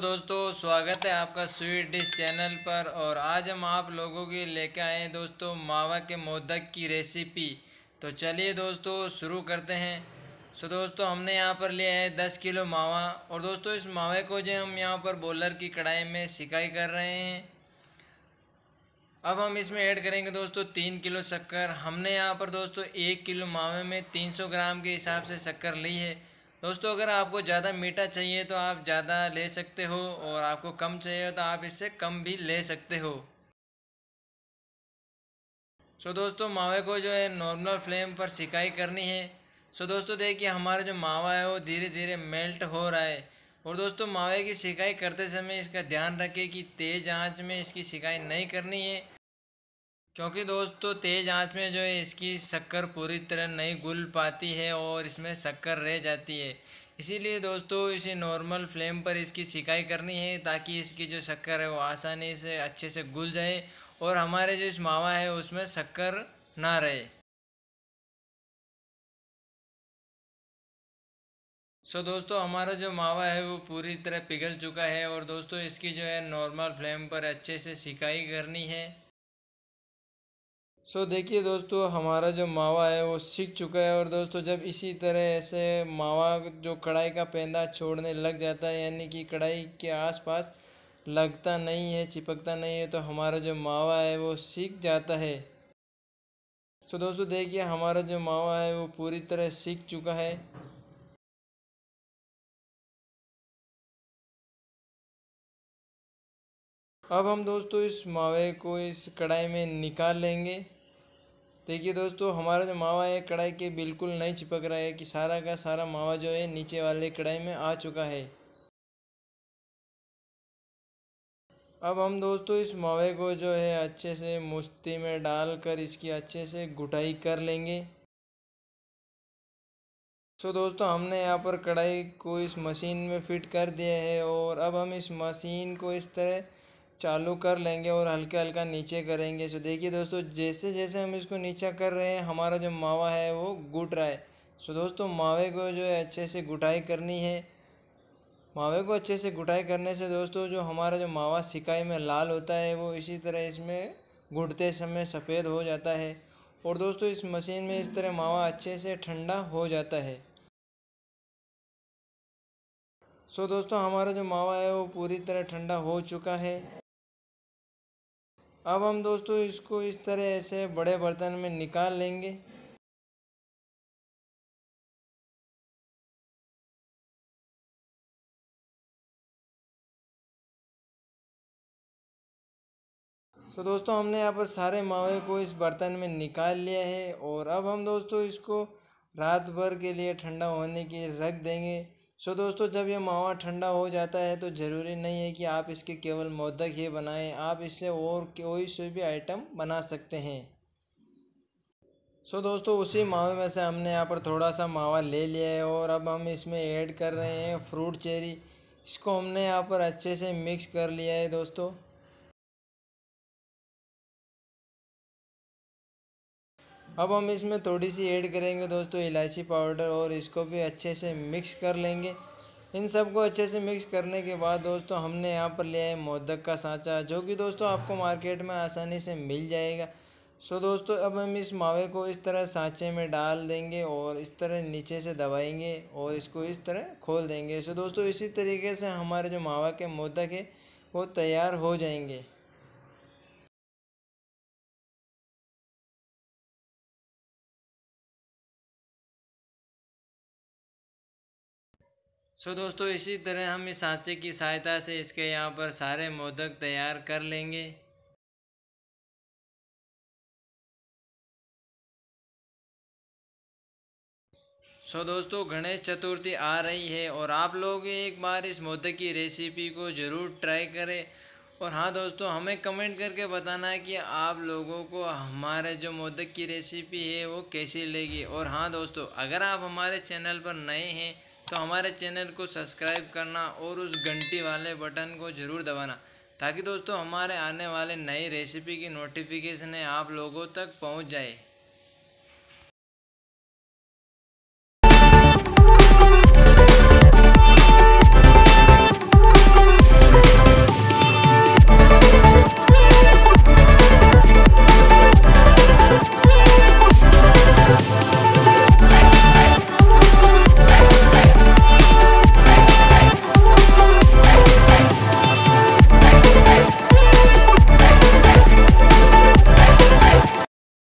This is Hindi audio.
दोस्तों स्वागत है आपका स्वीट डिश चैनल पर और आज हम आप लोगों के लेके आए हैं दोस्तों मावा के मोदक की रेसिपी तो चलिए दोस्तों शुरू करते हैं सो दोस्तों हमने यहाँ पर लिया है दस किलो मावा और दोस्तों इस मावे को जो हम यहाँ पर बॉलर की कढ़ाई में सिकाई कर रहे हैं अब हम इसमें ऐड करेंगे दोस्तों तीन किलो शक्कर हमने यहाँ पर दोस्तों एक किलो मावे में तीन सौ ग्राम के हिसाब से शक्कर ली है दोस्तों अगर आपको ज़्यादा मीठा चाहिए तो आप ज़्यादा ले सकते हो और आपको कम चाहिए तो आप इससे कम भी ले सकते हो सो दोस्तों मावे को जो है नॉर्मल फ्लेम पर सिकाई करनी है सो दोस्तों देखिए हमारा जो मावा है वो धीरे धीरे मेल्ट हो रहा है और दोस्तों मावे की सिकाई करते समय इसका ध्यान रखें कि तेज़ आँच में इसकी सिकाई नहीं करनी है क्योंकि दोस्तों तेज़ आंच में जो है इसकी शक्कर पूरी तरह नहीं घुल पाती है और इसमें शक्कर रह जाती है इसीलिए दोस्तों इसे नॉर्मल फ्लेम पर इसकी सिकाई करनी है ताकि इसकी जो शक्कर है वो आसानी से अच्छे से घुल जाए और हमारे जो इस मावा है उसमें शक्कर ना रहे सो so, दोस्तों हमारा जो मावा है वो पूरी तरह पिघल चुका है और दोस्तों इसकी जो है नॉर्मल फ्लेम पर अच्छे से सिकाई करनी है सो देखिए दोस्तों हमारा जो मावा है वो सीख चुका है और दोस्तों जब इसी तरह ऐसे मावा जो कढ़ाई का पैंदा छोड़ने लग जाता है यानी कि कढ़ाई के आसपास लगता नहीं है चिपकता नहीं है तो हमारा जो मावा है वो सीख जाता है सो so, दोस्तों देखिए हमारा जो मावा है वो पूरी तरह सीख चुका है अब हम दोस्तों इस मावे को इस कढ़ाई में निकाल लेंगे देखिए दोस्तों हमारा जो मावा है कढ़ाई के बिल्कुल नहीं चिपक रहा है कि सारा का सारा मावा जो है नीचे वाले कढ़ाई में आ चुका है अब हम दोस्तों इस मावे को जो है अच्छे से मुश्ती में डालकर इसकी अच्छे से घुटाई कर लेंगे सो तो so दोस्तों हमने यहाँ पर कढ़ाई को इस मशीन में फिट कर दिया है और अब हम इस मशीन को इस तरह चालू कर लेंगे और हल्का हल्का नीचे करेंगे सो देखिए दोस्तों जैसे जैसे हम इसको नीचा कर रहे हैं हमारा जो मावा है वो गुट रहा है सो दोस्तों मावे को जो है अच्छे से गुटाई करनी है मावे को अच्छे से गुटाई करने से दोस्तों जो हमारा जो मावा सिकाई में लाल होता है वो इसी तरह इसमें घुटते समय सफ़ेद हो जाता है और दोस्तों इस मशीन में इस तरह मावा अच्छे से ठंडा हो जाता है सो दोस्तों हमारा जो मावा है वो पूरी तरह ठंडा हो चुका है अब हम दोस्तों इसको इस तरह ऐसे बड़े बर्तन में निकाल लेंगे तो दोस्तों हमने यहाँ पर सारे मावे को इस बर्तन में निकाल लिया है और अब हम दोस्तों इसको रात भर के लिए ठंडा होने के रख देंगे सो दोस्तों जब ये मावा ठंडा हो जाता है तो ज़रूरी नहीं है कि आप इसके केवल मोदक ही बनाएं आप इससे और कोई से भी आइटम बना सकते हैं सो so, दोस्तों उसी मावे में से हमने यहाँ पर थोड़ा सा मावा ले लिया है और अब हम इसमें ऐड कर रहे हैं फ्रूट चेरी इसको हमने यहाँ पर अच्छे से मिक्स कर लिया है दोस्तों अब हम इसमें थोड़ी सी ऐड करेंगे दोस्तों इलायची पाउडर और इसको भी अच्छे से मिक्स कर लेंगे इन सब को अच्छे से मिक्स करने के बाद दोस्तों हमने यहाँ पर लिया है मोदक का सांचा जो कि दोस्तों आपको मार्केट में आसानी से मिल जाएगा सो दोस्तों अब हम इस मावे को इस तरह सांचे में डाल देंगे और इस तरह नीचे से दबाएंगे और इसको इस तरह खोल देंगे सो दोस्तों इसी तरीके से हमारे जो मावा के मोदक है वो तैयार हो जाएंगे सो दोस्तों इसी तरह हम इस सांचे की सहायता से इसके यहाँ पर सारे मोदक तैयार कर लेंगे सो दोस्तों गणेश चतुर्थी आ रही है और आप लोग एक बार इस मोदक की रेसिपी को ज़रूर ट्राई करें और हाँ दोस्तों हमें कमेंट करके बताना है कि आप लोगों को हमारे जो मोदक की रेसिपी है वो कैसी लगी और हाँ दोस्तों अगर आप हमारे चैनल पर नए हैं तो हमारे चैनल को सब्सक्राइब करना और उस घंटी वाले बटन को ज़रूर दबाना ताकि दोस्तों हमारे आने वाले नई रेसिपी की नोटिफिकेशनें आप लोगों तक पहुंच जाए